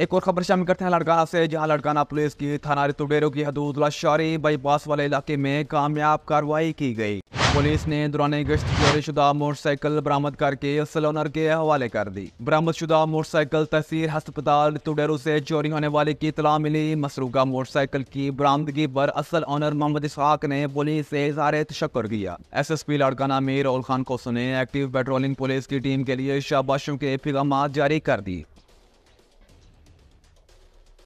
एक और खबर शामिल करते हैं लड़काना से जहां लड़काना पुलिस की थाना रितुडेरो की हदूदला शहरी बाईपास वाले इलाके में कामयाब कार्रवाई की गई पुलिस ने दौरान गश्त चोरीशुदा मोटरसाइकिल बरामद करके असल के हवाले कर दी बरामद शुदा मोटरसाइकिल तहसील हस्पताल रितुडेरो से चोरी होने वाले की इतला मिली मसरूका मोटरसाइकिल की बरामदगी पर असल ऑनर मोहम्मद इसहाक ने पुलिस से इजहार तशक्र किया S S P Larkana Mir ul Khan Khoso ने एक्टिव पेट्रोलिंग पुलिस की टीम के लिए शाबाशों के पैगाम जारी कर दी